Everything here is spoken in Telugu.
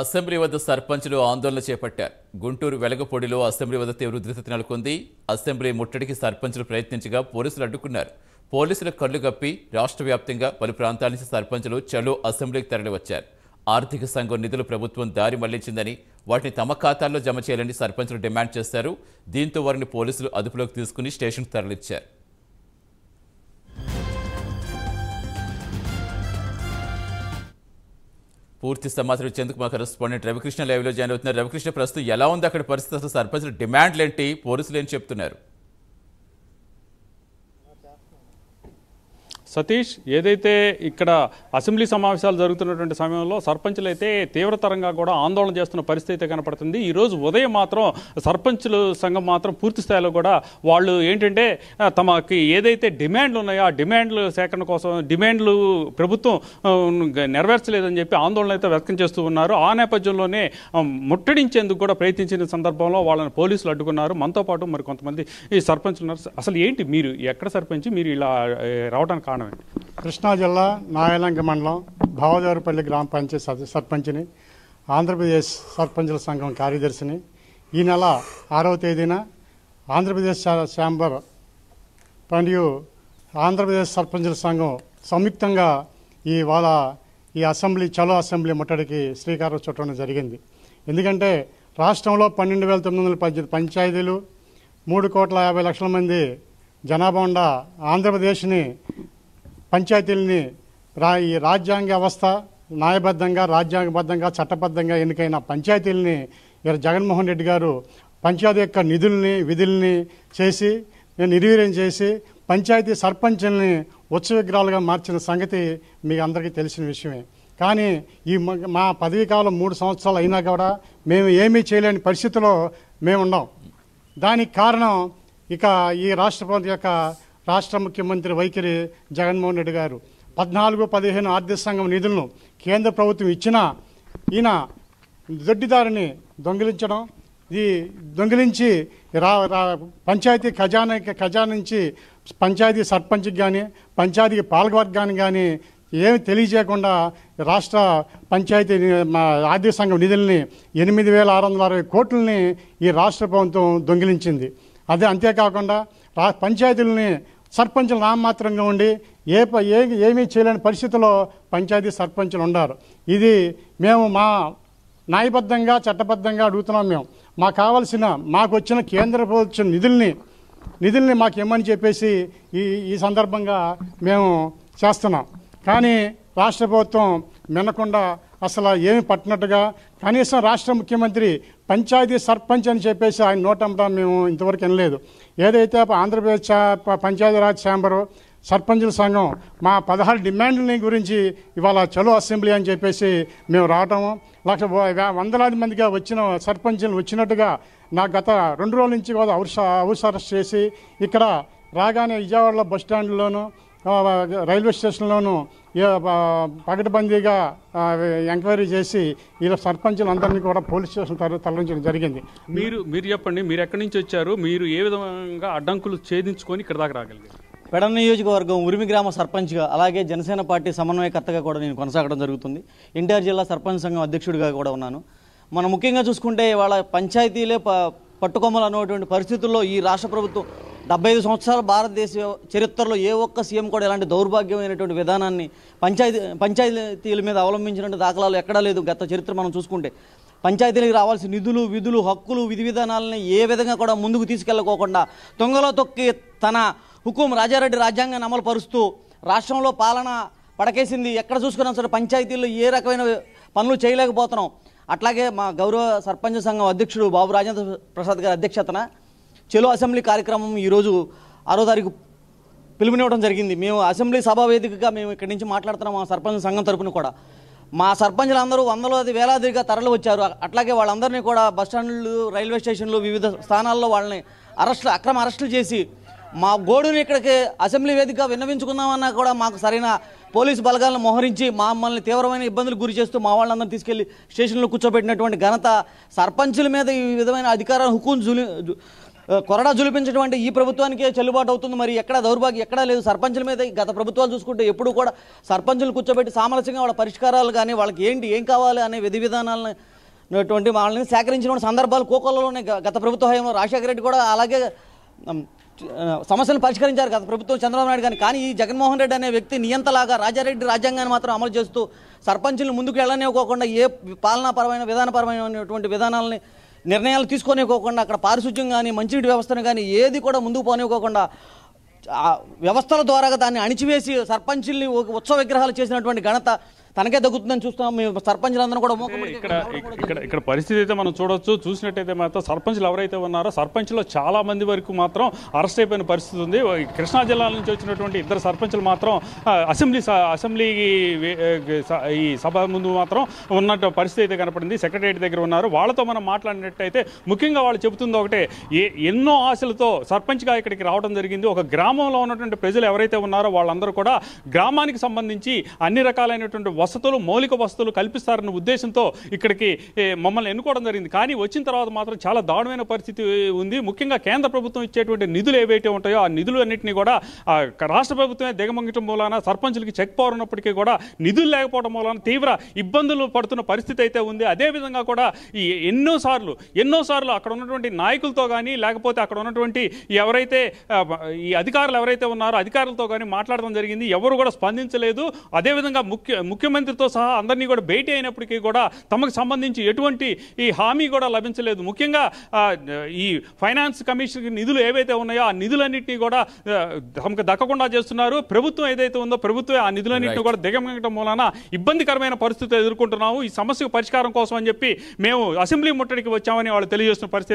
అసెంబ్లీ వద్ద సర్పంచ్లు ఆందోళన చేపట్టారు గుంటూరు వెలగపొడిలో అసెంబ్లీ వద్ద తీవ్ర ఉధృతి నెలకొంది అసెంబ్లీ ముట్టడికి సర్పంచ్లు ప్రయత్నించగా పోలీసులు అడ్డుకున్నారు పోలీసుల కళ్ళు కప్పి రాష్ట్ర వ్యాప్తంగా పలు ప్రాంతాల నుంచి సర్పంచ్లు చలో అసెంబ్లీకి తరలివచ్చారు ఆర్థిక సంఘం నిధులు ప్రభుత్వం దారి మళ్లించిందని వాటిని తమ ఖాతాల్లో జమ చేయాలని సర్పంచ్లు డిమాండ్ చేశారు దీంతో వారిని పోలీసులు అదుపులోకి తీసుకుని స్టేషన్కు తరలిచ్చారు పూర్తి సమాచారం ఇచ్చేందుకు మా కరెస్పాండెంట్ రవికృష్ణ లైవ్లో జాయిన్ అవుతున్నారు రవికృష్ణ ప్రస్తుతం ఎలా ఉంది అక్కడ పరిస్థితి అసలు సర్పంచ్ డిమాండ్లు ఏంటి పోలీసులు ఏం చెప్తున్నారు సతీష్ ఏదైతే ఇక్కడ అసెంబ్లీ సమావేశాలు జరుగుతున్నటువంటి సమయంలో సర్పంచ్లు అయితే తీవ్రతరంగా కూడా ఆందోళన చేస్తున్న పరిస్థితి కనపడుతుంది ఈరోజు ఉదయం మాత్రం సర్పంచ్లు సంఘం మాత్రం పూర్తి స్థాయిలో కూడా వాళ్ళు ఏంటంటే తమకి ఏదైతే డిమాండ్లు ఉన్నాయో ఆ డిమాండ్లు సేకరణ కోసం డిమాండ్లు ప్రభుత్వం నెరవేర్చలేదని చెప్పి ఆందోళన అయితే వ్యక్తం చేస్తూ ఉన్నారు ఆ నేపథ్యంలోనే ముట్టడించేందుకు కూడా ప్రయత్నించిన సందర్భంలో వాళ్ళని పోలీసులు అడ్డుకున్నారు మనతో పాటు మరి కొంతమంది ఈ సర్పంచ్ ఉన్నారు అసలు ఏంటి మీరు ఎక్కడ సర్పంచ్ మీరు ఇలా రావడానికి కారణం కృష్ణా జిల్లా నాయలంక మండలం భావదారుపల్లి గ్రామ పంచాయతీ సర్పంచ్ని ఆంధ్రప్రదేశ్ సర్పంచుల సంఘం కార్యదర్శిని ఈ నెల ఆరవ తేదీన ఆంధ్రప్రదేశ్ ఛాంబర్ మరియు ఆంధ్రప్రదేశ్ సర్పంచుల సంఘం సంయుక్తంగా ఈ వాళ్ళ ఈ అసెంబ్లీ చలో అసెంబ్లీ ముట్టడికి శ్రీకారం చుట్టడం జరిగింది ఎందుకంటే రాష్ట్రంలో పన్నెండు వేల తొమ్మిది వందల పద్దెనిమిది పంచాయతీలు మూడు కోట్ల యాభై లక్షల మంది జనాభా ఉండ ఆంధ్రప్రదేశ్ని పంచాయతీలని రా ఈ రాజ్యాంగ వ్యవస్థ న్యాయబద్ధంగా రాజ్యాంగబద్ధంగా చట్టబద్ధంగా ఎన్నికైన పంచాయతీలని జగన్మోహన్ రెడ్డి గారు పంచాయతీ యొక్క నిధుల్ని విధుల్ని చేసి నిర్వీర్యం చేసి పంచాయతీ సర్పంచుల్ని ఉత్స విగ్రహాలుగా మార్చిన సంగతి మీకు అందరికీ తెలిసిన విషయమే కానీ ఈ మా పదవీ కాలం మూడు సంవత్సరాలు అయినా కూడా మేము ఏమీ చేయలేని పరిస్థితిలో మేము ఉన్నాం దానికి కారణం ఇక ఈ రాష్ట్ర ప్రభుత్వం యొక్క రాష్ట్ర ముఖ్యమంత్రి వైఖరి జగన్మోహన్ రెడ్డి గారు పద్నాలుగు పదిహేను ఆర్థిక సంఘం నిధులను కేంద్ర ప్రభుత్వం ఇచ్చినా ఈయన దొడ్డిదారిని దొంగిలించడం ఈ దొంగిలించి రా పంచాయతీ ఖజానా ఖజానా నుంచి పంచాయతీ సర్పంచ్కి కానీ పంచాయతీ పాలకవర్గానికి కానీ ఏమి తెలియజేయకుండా రాష్ట్ర పంచాయతీ ఆర్థిక సంఘం నిధుల్ని ఎనిమిది వేల ఆరు వందల అరవై కోట్లని ఈ రాష్ట్ర ప్రభుత్వం దొంగిలించింది అదే అంతేకాకుండా రా పంచాయతీలని సర్పంచులు నామమాత్రంగా ఉండి ఏ ఏ ఏమీ చేయలేని పరిస్థితుల్లో పంచాయతీ సర్పంచులు ఉండారు ఇది మేము మా న్యాయబద్ధంగా చట్టబద్ధంగా అడుగుతున్నాం మేము మాకు కావాల్సిన మాకు వచ్చిన కేంద్ర ప్రభుత్వం నిధుల్ని నిధుల్ని మాకు ఇమ్మని చెప్పేసి ఈ ఈ సందర్భంగా మేము చేస్తున్నాం కానీ రాష్ట్ర ప్రభుత్వం మినకుండా అసలు ఏమి పట్టినట్టుగా కనీసం రాష్ట్ర ముఖ్యమంత్రి పంచాయతీ సర్పంచ్ అని చెప్పేసి ఆయన నోటంతా మేము ఇంతవరకు వినలేదు ఏదైతే ఆంధ్రప్రదేశ్ పంచాయతీరాజ్ ఛాంబరు సర్పంచుల సంఘం మా పదహారు డిమాండ్లని గురించి ఇవాళ చలో అసెంబ్లీ అని చెప్పేసి మేము రావటము లక్ష వందలాది మందిగా వచ్చిన సర్పంచులు వచ్చినట్టుగా నా గత రెండు రోజుల నుంచి కూడా అవసర అవసరం చేసి ఇక్కడ రాగానే విజయవాడలో బస్టాండ్లోనూ రైల్వే స్టేషన్లోనూ పగటిబందీగా ఎంక్వైరీ చేసి వీళ్ళ సర్పంచులు అందరినీ కూడా పోలీస్ స్టేషన్ తరలించడం జరిగింది మీరు మీరు చెప్పండి మీరు ఎక్కడి నుంచి వచ్చారు మీరు ఏ విధంగా అడ్డంకులు ఛేదించుకొని ఇక్కడ దాకా రాగలిగారు పెడ నియోజకవర్గం ఉరిమి గ్రామ సర్పంచ్గా అలాగే జనసేన పార్టీ సమన్వయకర్తగా కూడా నేను కొనసాగడం జరుగుతుంది ఎన్టీఆర్ జిల్లా సర్పంచ్ సంఘం అధ్యక్షుడిగా కూడా ఉన్నాను మనం ముఖ్యంగా చూసుకుంటే ఇవాళ పంచాయతీలే ప పట్టుకొమ్మలు అనేటువంటి పరిస్థితుల్లో ఈ రాష్ట్ర ప్రభుత్వం డెబ్బై ఐదు సంవత్సరాల భారతదేశ చరిత్రలో ఏ ఒక్క సీఎం కూడా ఇలాంటి దౌర్భాగ్యమైనటువంటి విధానాన్ని పంచాయతీ పంచాయతీల మీద అవలంబించినటువంటి దాఖలాలు ఎక్కడా లేదు గత చరిత్ర మనం చూసుకుంటే పంచాయతీలకు రావాల్సిన నిధులు విధులు హక్కులు విధి విధానాలని ఏ విధంగా కూడా ముందుకు తీసుకెళ్ళకోకుండా తొంగలో తొక్కి తన హుకుం రాజారెడ్డి రాజ్యాంగాన్ని అమలు పరుస్తూ రాష్ట్రంలో పాలన పడకేసింది ఎక్కడ చూసుకున్నా సరే పంచాయతీల్లో ఏ రకమైన పనులు చేయలేకపోతున్నాం అట్లాగే మా గౌరవ సర్పంచ్ సంఘం అధ్యక్షుడు బాబు రాజేంద్ర ప్రసాద్ గారి అధ్యక్షతన చెలో అసెంబ్లీ కార్యక్రమం ఈరోజు ఆరో తారీఖు పిలుపునివ్వడం జరిగింది మేము అసెంబ్లీ వేదికగా మేము ఇక్కడి నుంచి మాట్లాడుతున్నాం మా సర్పంచ్ సంఘం తరఫున కూడా మా వందలో అది వేలాదిగా తరలి వచ్చారు అట్లాగే వాళ్ళందరినీ కూడా బస్టాండ్లు రైల్వే స్టేషన్లు వివిధ స్థానాల్లో వాళ్ళని అరెస్టులు అక్రమ అరెస్టులు చేసి మా గోడుని ఇక్కడికి అసెంబ్లీ వేదికగా విన్నవించుకుందామన్నా కూడా మాకు సరైన పోలీసు బలగాలను మోహరించి మమ్మల్ని తీవ్రమైన ఇబ్బందులు గురి చేస్తూ మా వాళ్ళందరినీ తీసుకెళ్లి స్టేషన్లో కూర్చోబెట్టినటువంటి ఘనత సర్పంచుల మీద ఈ విధమైన అధికారాన్ని హుకుం కొరడా జులిపించినటువంటి ఈ ప్రభుత్వానికే చెల్లుబాటు అవుతుంది మరి ఎక్కడ దౌర్భాగ్యం ఎక్కడా లేదు సర్పంచుల మీద గత ప్రభుత్వాలు చూసుకుంటే ఎప్పుడు కూడా సర్పంచులు కూర్చోబెట్టి సామరస్యంగా వాళ్ళ పరిష్కారాలు కానీ వాళ్ళకి ఏంటి ఏం కావాలి అనే విధి విధానాలను వాళ్ళని సేకరించిన సందర్భాలు కోకొల్లలోనే గత ప్రభుత్వ హయాంలో రాజశేఖర రెడ్డి కూడా అలాగే సమస్యలు పరిష్కరించారు గత ప్రభుత్వం చంద్రబాబు నాయుడు కానీ కానీ ఈ జగన్మోహన్ రెడ్డి అనే వ్యక్తి నియంతలాగా రాజారెడ్డి రాజ్యాంగాన్ని మాత్రం అమలు చేస్తూ సర్పంచులు ముందుకు వెళ్ళనివ్వకోకుండా ఏ పాలనాపరమైన విధానపరమైనటువంటి విధానాలని నిర్ణయాలు తీసుకోనివ్వకుండా అక్కడ పారిశుధ్యం కానీ మంచినీటి వ్యవస్థను కానీ ఏది కూడా ముందుకు పోనివ్వకుండా వ్యవస్థల ద్వారా దాన్ని అణిచివేసి సర్పంచుల్ని ఉత్సవ విగ్రహాలు చేసినటువంటి ఘనత తనకే తగ్గుతుందని చూస్తాం మేము కూడా ఇక్కడ ఇక్కడ ఇక్కడ పరిస్థితి అయితే మనం చూడొచ్చు చూసినట్టయితే మాత్రం సర్పంచ్లు ఎవరైతే ఉన్నారో సర్పంచ్లో చాలా మంది వరకు మాత్రం అరెస్ట్ అయిపోయిన పరిస్థితి ఉంది కృష్ణా జిల్లా నుంచి వచ్చినటువంటి ఇద్దరు సర్పంచ్లు మాత్రం అసెంబ్లీ అసెంబ్లీ ఈ సభ ముందు మాత్రం ఉన్నట్టు పరిస్థితి అయితే కనపడింది సెక్రటరియట్ దగ్గర ఉన్నారు వాళ్ళతో మనం మాట్లాడినట్టయితే ముఖ్యంగా వాళ్ళు చెబుతుంది ఒకటే ఏ ఎన్నో ఆశలతో సర్పంచ్గా ఇక్కడికి రావడం జరిగింది ఒక గ్రామంలో ఉన్నటువంటి ప్రజలు ఎవరైతే ఉన్నారో వాళ్ళందరూ కూడా గ్రామానికి సంబంధించి అన్ని రకాలైనటువంటి వసతులు మౌలిక వసతులు కల్పిస్తారన్న ఉద్దేశంతో ఇక్కడికి మమ్మల్ని ఎన్నుకోవడం జరిగింది కానీ వచ్చిన తర్వాత మాత్రం చాలా దారుణమైన పరిస్థితి ఉంది ముఖ్యంగా కేంద్ర ప్రభుత్వం ఇచ్చేటువంటి నిధులు ఏవైతే ఉంటాయో ఆ నిధులు అన్నింటినీ కూడా రాష్ట్ర ప్రభుత్వమే దిగమంగటం మూలాన సర్పంచులకి చెక్ పవర్ ఉన్నప్పటికీ కూడా నిధులు లేకపోవడం మూలాన తీవ్ర ఇబ్బందులు పడుతున్న పరిస్థితి అయితే ఉంది అదేవిధంగా కూడా ఈ ఎన్నోసార్లు ఎన్నోసార్లు అక్కడ ఉన్నటువంటి నాయకులతో కానీ లేకపోతే అక్కడ ఉన్నటువంటి ఎవరైతే ఈ అధికారులు ఎవరైతే ఉన్నారో అధికారులతో కానీ మాట్లాడడం జరిగింది ఎవరు కూడా స్పందించలేదు అదేవిధంగా ముఖ్య ముఖ్యమంత్రి ముఖ్యమంత్రితో సహా అందరినీ కూడా భేటీ అయినప్పటికీ కూడా తమకు సంబంధించి ఎటువంటి ఈ హామీ కూడా లభించలేదు ముఖ్యంగా ఈ ఫైనాన్స్ కమిషన్ నిధులు ఏవైతే ఉన్నాయో ఆ నిధులన్నింటినీ కూడా తమకు దక్కకుండా చేస్తున్నారు ప్రభుత్వం ఏదైతే ఉందో ప్రభుత్వం ఆ నిధులన్నింటినీ కూడా దిగమింగటం మూలన ఇబ్బందికరమైన పరిస్థితులు ఎదుర్కొంటున్నాము ఈ సమస్యకు పరిష్కారం కోసం అని చెప్పి మేము అసెంబ్లీ ముట్టడికి వచ్చామని వాళ్ళు తెలియజేస్తున్న పరిస్థితి